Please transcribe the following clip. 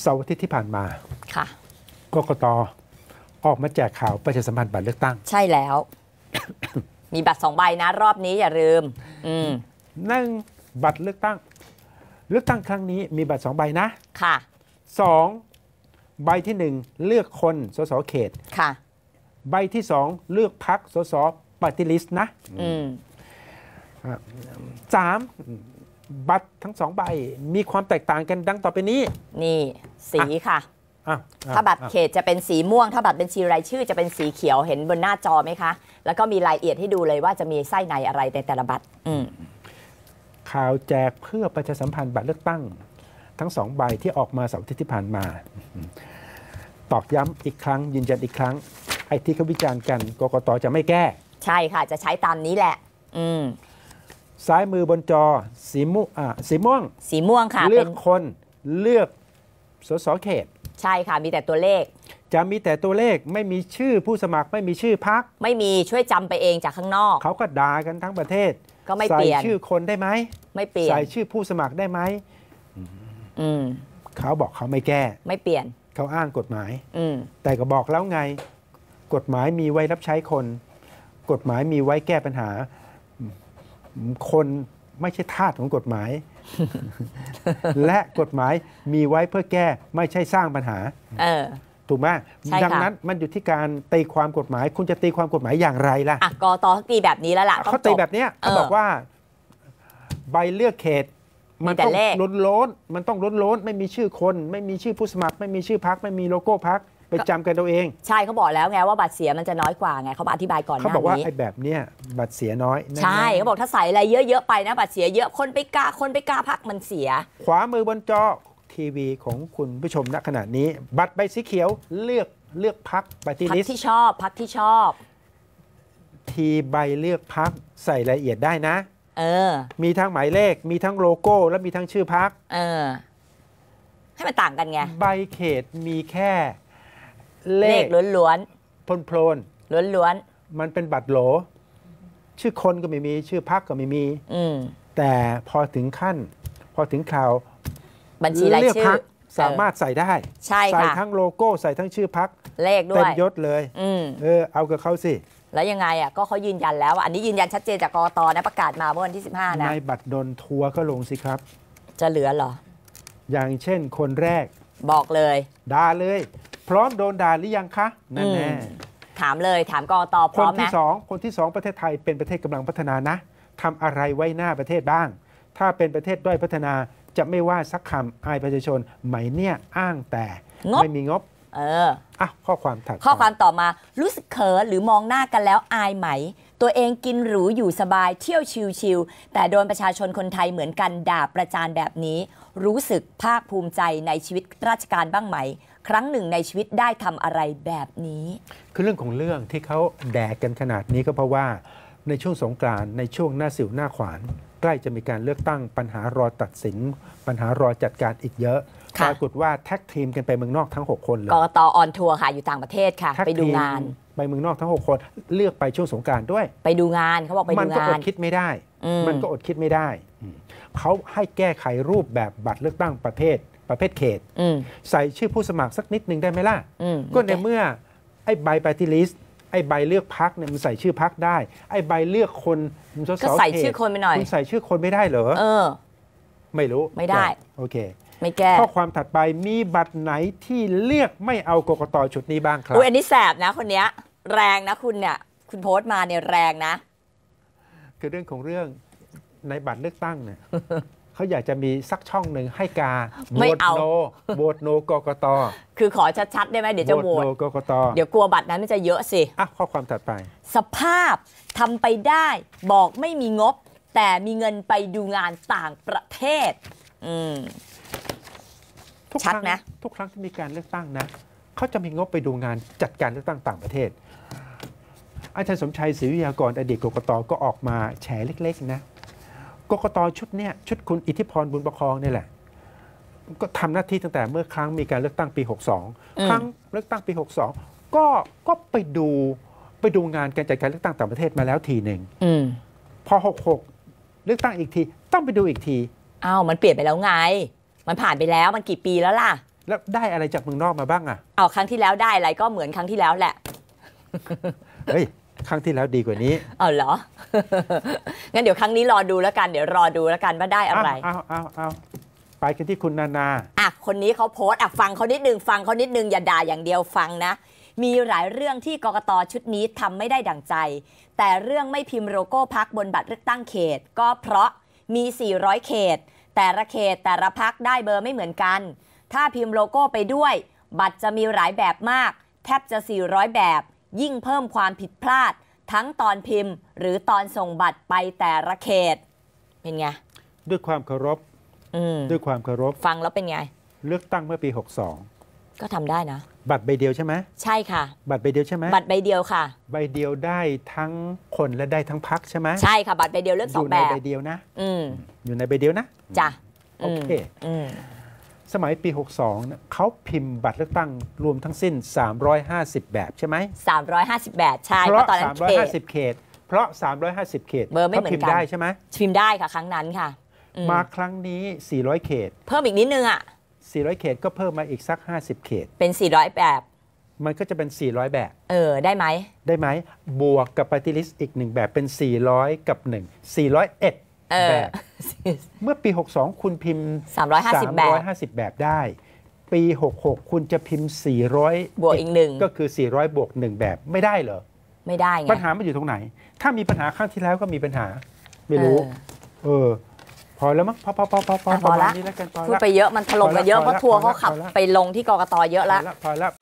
เสาร์อาทิตย์ที่ผ่านมา ค่ะกกตออกมาแจกข่าวประชาสัมพันธ์บัตรเลือกตั้ง ใช่แล้ว มีบัตรสองใบนะรอบนี้ อย่าลืมมนั่งบัตรเลือกตั้ง เลือกตั้งครั้งนี้ มีบัตรสองใบนะ ค่ะสองใบที่หนึ่งเลือกคน สส เขตค่ะ ใบที่สองเลือกพัก สส ปฏิริสนะสามบัตรทั้งสองใบมีความแตกต่างกันดังต่อไปนี้ นี่ สีค่ะถ้าบัตรเขตจะเป็นสีม่วง ถ้าบัตรบัญชีรายชื่อจะเป็นสีเขียวเห็นบนหน้าจอไหมคะแล้วก็มีรายละเอียดให้ดูเลยว่าจะมีไส้ในอะไรในแต่ละบัตรข่าวแจกเพื่อประชาสัมพันธ์บัตรเลือกตั้ง ทั้งสองใบที่ออกมาสปดาห์ที่ผ่านมาตอกย้ำอีกครั้งยืนยันอีกครั้งไอ้ที่เขาวิจารณ์กันกกตจะไม่แก้ ใช่ค่ะ จะใช้ตามนี้แหละ อืมซ้ายมือบนจอสีม่วงสีม่วง สีม่วงค่ะ เลือกคนเลือก สสเขต ใช่ค่ะ มีแต่ตัวเลข จะมีแต่ตัวเลขไม่มีชื่อผู้สมัครไม่มีชื่อพักไม่มีช่วยจำไปเองจากข้างนอก เขาก็ด่ากันทั้งประเทศก็ไม่เปลี่ยนใส่ชื่อคนได้ไหมไม่เปลี่ยนใส่ชื่อผู้สมัครได้ไหมเขาบอกเขาไม่แก้ ไม่เปลี่ยน เขาอ้างกฎหมาย อืมแต่ก็บอกแล้วไง กฎหมายมีไว้รับใช้คน กฎหมายมีไว้แก้ปัญหาคนไม่ใช่ทาสของกฎหมาย และกฎหมายมีไว้เพื่อแก้ไม่ใช่สร้างปัญหาถูกไหมดังนั้นมันอยู่ที่การตีความกฎหมาย คุณจะตีความกฎหมายอย่างไรล่ะกตตีแบบนี้แล้วล่ะ เขาตีแบบนี้เขาบอกว่าใบเลือกเขตมันต้องล้นล้นมันต้องล้นล้นไม่มีชื่อคน ไม่มีชื่อผู้สมัคร ไม่มีชื่อพักไม่มีโลโก้พักไปจำกันเัาเองใช่เขาบอกแล้วไง ว่าบัตรเสียมันจะน้อยกว่าไงเขาอธิบายก่อนเขาบอกว่าไอ้แบบเนี้ยบัตรเสียน้อยใช่เขาบอกถ้าใส่อะไรเยอะๆไปนะ บัตรเสียเยอะคนไปกาคนไปกาพักมันเสีย ขวามือบนจอทีวีของคุณผู้ชมณขณะนี้ บัตรใบสีเขียวเลือกเลือกพักปฏิริษีที่ชอบพักที่ชอบ ทีใบเลือกพักใส่รายละเอียดได้นะ เออ มีทั้งหมายเลขมีทั้งโลโก้และมีทั้งชื่อพักเออให้มันต่างกันไงใบเขตมีแค่เลขล้วนๆโพลนๆล้วนๆ มันเป็นบัตรโหล ชื่อคนก็ไม่มีชื่อพักก็ไม่มีแต่พอถึงขั้น พอถึงข่าว บัญชีรายชื่อสามารถใส่ได้ใช่ใส่ทั้งโลโก้ใส่ทั้งชื่อพักเลขด้วยเต็มยศเลยเออเอากับเขาสิ แล้วยังไงอ่ะก็เขายืนยันแล้ว อันนี้ยืนยันชัดเจนจากกรตนะประกาศมาเมื่อวันที่15นะนบัตรดนทัวร์ก็ลงสิครับ จะเหลือเหรอ อย่างเช่น คนแรก บอกเลยด่าเลยพร้อมโดนด่าหรือยังคะนั่นแน่ถามเลยถามกอตอพร้อมไหมคนที่สอง คนที่สองประเทศไทยเป็นประเทศกำลังพัฒนานะ ทำอะไรไว้หน้าประเทศบ้าง ถ้าเป็นประเทศด้อยพัฒนาจะไม่ว่าสักคำอายประชาชนไหมเนี่ยอ้างแต่ไม่มีงบ เอออ่ะข้อความถัดข้อความต่อมารู้สึกเขินหรือมองหน้ากันแล้วอายไหม ตัวเองกินหรูอยู่สบายเที่ยวชิลลแต่โดนประชาชนคนไทยเหมือนกันด่าประจานแบบนี้ รู้สึกภาคภูมิใจในชีวิตราชการบ้างไหมครั้งหนึ่งในชีวิตได้ทำอะไรแบบนี้ คือเรื่องของเรื่องที่เขาแดกกันขนาดนี้ก็เพราะว่าในช่วงสงกรานในช่วงหน้าสิวหน้าขวาน ใกล้จะมีการเลือกตั้งปัญหารอตัดสินปัญหารอจัดการอีกเยอะปรากฏว่าแท็กทีมกันไปเมืองนอกทั้ง6 คนเลยกรตออนทัวร์ค่ะอยู่ต่างประเทศค่ะ ไปดูงานไปเมืองนอกทั้ง6คนเลือกไปช่วงสงการด้วย ไปดูงานเขาบอกไปดูงาน มันก็อดคิดไม่ได้ มันก็อดคิดไม่ได้เขาให้แก้ไขรูปแบบบัตรเลือกตั้งประเภทประเภทเขตใส่ชื่อผู้สมัครสักนิดหนึ่งได้ไหมล่ะก็ในเมื่อไอ้ใบปฏิลิสไอ้ใบเลือกพักเนี่ยมันใส่ชื่อพักได้ ไอ้ใบเลือกคนมันก็ใส่ชื่อคนไปหน่อยคุณใส่ชื่อคนไม่ได้เหรอ เออ ไม่รู้ไม่ได้ โอเค ไม่แก้ข้อความถัดไปมีบัตรไหนที่เลือกไม่เอากกตชุดนี้บ้างครับอุ้ยอันนี้แสบนะ คนเนี้ย แรงนะคุณเนี่ย คุณโพสต์มาเนี่ยแรงนะ คือเรื่องของเรื่องในบัตรเลือกตั้งเนี่ยเขาอยากจะมีสักช่องหนึ่งให้กาโหวตโนโหวตโนกกต คือขอชัดๆได้ไหม เดี๋ยวจะโหวตโนกกต เดี๋ยวกลัวบัตรนั้นมันจะเยอะสิ อ่ะข้อความถัดไป สภาพทำไปได้บอกไม่มีงบ แต่มีเงินไปดูงานต่างประเทศอืมทุกครั้งนะทุกครั้งที่มีการเลือกตั้งนะเขาจะมีงบไปดูงานจัดการเลือกตั้งต่างประเทศ อาจารย์สมชัยศรีวิทยากรอดีตกกตก็ออกมาแฉเล็ก ๆ นะกกตชุดเนี้ยชุดคุณอิทธิพรบุญประคองนี่แหละก็ทำหน้าที่ตั้งแต่เมื่อครั้งมีการเลือกตั้งปี62ครั้งเลือกตั้งปี62ก็ก็ไปดูไปดูงานการจัดการเลือกตั้งต่างประเทศมาแล้วทีหนึ่งพอ66เลือกตั้งอีกที ต้องไปดูอีกทีอ้าวมันเปลี่ยนไปแล้วไง มันผ่านไปแล้วมันกี่ปีแล้วล่ะ แล้วได้อะไรจากเมืองนอกมาบ้างอะเอาครั้งที่แล้วได้อะไรก็เหมือนครั้งที่แล้วแหละเฮ้ยครั้งที่แล้วดีกว่านี้เอาเหรอ งั้นเดี๋ยวครั้งนี้รอดูแล้วกัน เดี๋ยวรอดูแล้วกันว่าได้อะไรเอาเอาเอาไปกันที่คุณนานาอ่ะ คนนี้เขาโพสต์อ่ะฟังเขานิดนึงฟังเขานิดนึงอย่าด่าอย่างเดียวฟังนะ มีหลายเรื่องที่กกตชุดนี้ทำไม่ได้ดั่งใจ แต่เรื่องไม่พิมพ์โลโก้พักบนบัตรเลือกตั้งเขต ก็เพราะมี 400 เขต แต่ละเขตแต่ละพักได้เบอร์ไม่เหมือนกัน ถ้าพิมพ์โลโก้ไปด้วย บัตรจะมีหลายแบบมาก แทบจะ 400 แบบยิ่งเพิ่มความผิดพลาดทั้งตอนพิมพ์ หรือตอนส่งบัตรไปแต่ละเขต เป็นไง ด้วยความเคารพด้วยความเคารพฟังแล้วเป็นไง เลือกตั้งเมื่อปี 62 ก็ทำได้นะ บัตรใบเดียวใช่ไหมใช่ค่ะ บัตรใบเดียวใช่ไหมบัตรใบเดียวค่ะใบเดียวได้ทั้งคนและได้ทั้งพักใช่ไหมใช่ค่ะ บัตรใบเดียวเลือกสองแบบอยู่ในใบเดียวนะอยู่ในใบเดียวนะจ้ะโอเคสมัย ปี 62 เขาพิมพ์บัตรเลือกตั้งรวมทั้งสิ้น 350 แบบ ใช่ไหม 350 แบบใช่เพราะตอนนั้นเขต350เขต เพราะ 350 เขตเบอร์ไม่เหมือนกันพิมพ์ได้ใช่ไหมพิมพ์ได้ค่ะครั้งนั้นค่ะ มาครั้งนี้ 400 เขต เพิ่มอีกนิดนึงอ่ะ 400 เขตก็เพิ่มมาอีกสัก 50 เขต เป็น 400 แบบ มันก็จะเป็น 400 แบบ เออ ได้ไหม ได้ไหม บวกกับปฏิริษีอีกหนึ่งแบบเป็น 400 กับ 1 401 แบบเมื่อปี 62 คุณพิมพ์350แบบ350 แบบได้ ปี 66 คุณจะพิมพ์ 400 บวกอีกหนึ่งก็คือ 400 บวกหนึ่งแบบไม่ได้เหรอ ไม่ได้ไง ปัญหามันอยู่ตรงไหน ถ้ามีปัญหาครั้งที่แล้วก็มีปัญหา ไม่รู้ เออ พอแล้วมั้งพอพอพอพอพอพอลวพูดไปเยอะมันถล่มกันเยอะ เพราะทัวร์เขาขับไปลงที่กรกตเยอะแล้วพอแล้ว